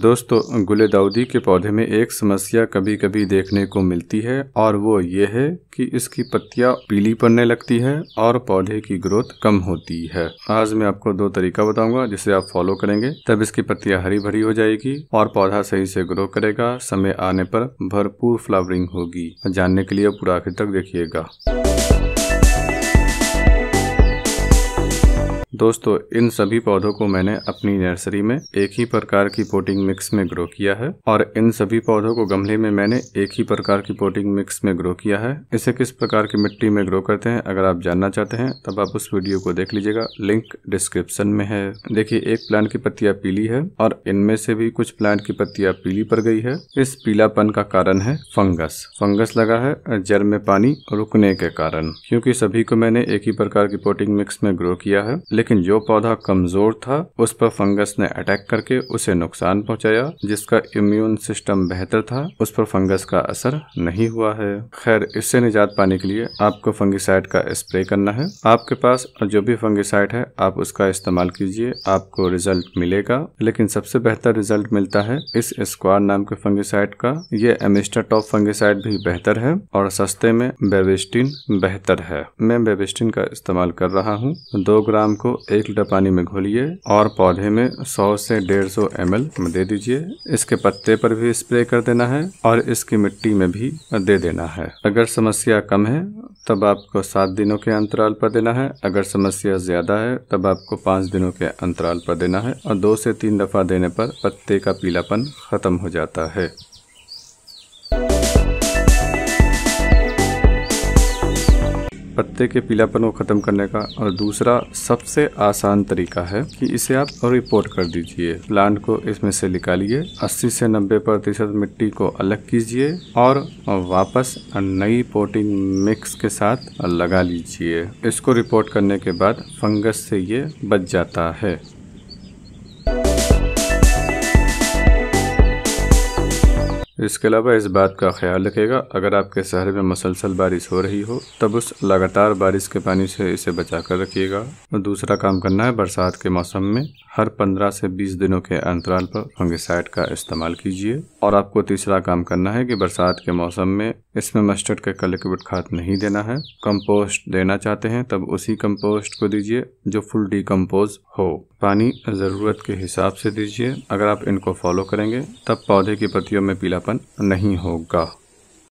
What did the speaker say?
दोस्तों गुले दाऊदी के पौधे में एक समस्या कभी कभी देखने को मिलती है और वो ये है कि इसकी पत्तियां पीली पड़ने लगती है और पौधे की ग्रोथ कम होती है आज मैं आपको दो तरीका बताऊंगा जिसे आप फॉलो करेंगे तब इसकी पत्तियां हरी भरी हो जाएगी और पौधा सही से ग्रो करेगा समय आने पर भरपूर फ्लावरिंग होगी जानने के लिए पूरा आखिर तक देखिएगा दोस्तों इन सभी पौधों को मैंने अपनी नर्सरी में एक ही प्रकार की पोटिंग मिक्स में ग्रो किया है और इन सभी पौधों को गमले में मैंने एक ही प्रकार की पोटिंग मिक्स में ग्रो किया है इसे किस प्रकार की मिट्टी में ग्रो करते हैं अगर आप जानना चाहते हैं तब आप उस वीडियो को देख लीजिएगा लिंक डिस्क्रिप्शन में है देखिए एक प्लांट की पत्तियां पीली है और इनमें से भी कुछ प्लांट की पत्तियां पीली पड़ गई है इस पीलापन का कारण है फंगस फंगस लगा है जर में पानी रुकने के कारण क्योंकि सभी को मैंने एक ही प्रकार की पोटिंग मिक्स में ग्रो किया है लेकिन जो पौधा कमजोर था उस पर फंगस ने अटैक करके उसे नुकसान पहुंचाया जिसका इम्यून सिस्टम बेहतर था उस पर फंगस का असर नहीं हुआ है खैर इससे निजात पाने के लिए आपको फंगिसाइड का स्प्रे करना है आपके पास जो भी फंगिसाइड है आप उसका इस्तेमाल कीजिए आपको रिजल्ट मिलेगा लेकिन सबसे बेहतर रिजल्ट मिलता है इस स्क्वार नाम के फंगिसाइड का ये एमिस्टर टॉप फंगिसाइड भी बेहतर है और सस्ते में बेबिस्टिन बेहतर है मैं बेबिस्टिन का इस्तेमाल कर रहा हूँ दो ग्राम को एक लीटर पानी में घोलिए और पौधे में 100 से 150 सौ एम दे दीजिए इसके पत्ते पर भी स्प्रे कर देना है और इसकी मिट्टी में भी दे देना है अगर समस्या कम है तब आपको सात दिनों के अंतराल पर देना है अगर समस्या ज्यादा है तब आपको पाँच दिनों के अंतराल पर देना है और दो से तीन दफा देने पर पत्ते का पीलापन खत्म हो जाता है पत्ते के पीलापन को ख़त्म करने का और दूसरा सबसे आसान तरीका है कि इसे आप रिपोर्ट कर दीजिए प्लांट को इसमें से निकालिए 80 से 90 प्रतिशत मिट्टी को अलग कीजिए और वापस नई पोटिंग मिक्स के साथ लगा लीजिए इसको रिपोर्ट करने के बाद फंगस से ये बच जाता है इसके अलावा इस बात का ख्याल रखेगा अगर आपके शहर में मसलसल बारिश हो रही हो तब उस लगातार बारिश के पानी से इसे बचा कर रखिएगा और दूसरा काम करना है बरसात के मौसम में हर 15 से 20 दिनों के अंतराल पर फंगिसाइड का इस्तेमाल कीजिए और आपको तीसरा काम करना है कि बरसात के मौसम में इसमें मस्टर्ड का लिक्विड खाद नहीं देना है कंपोस्ट देना चाहते हैं तब उसी कंपोस्ट को दीजिए जो फुल कम्पोज हो पानी ज़रूरत के हिसाब से दीजिए अगर आप इनको फॉलो करेंगे तब पौधे की पत्तियों में पीलापन नहीं होगा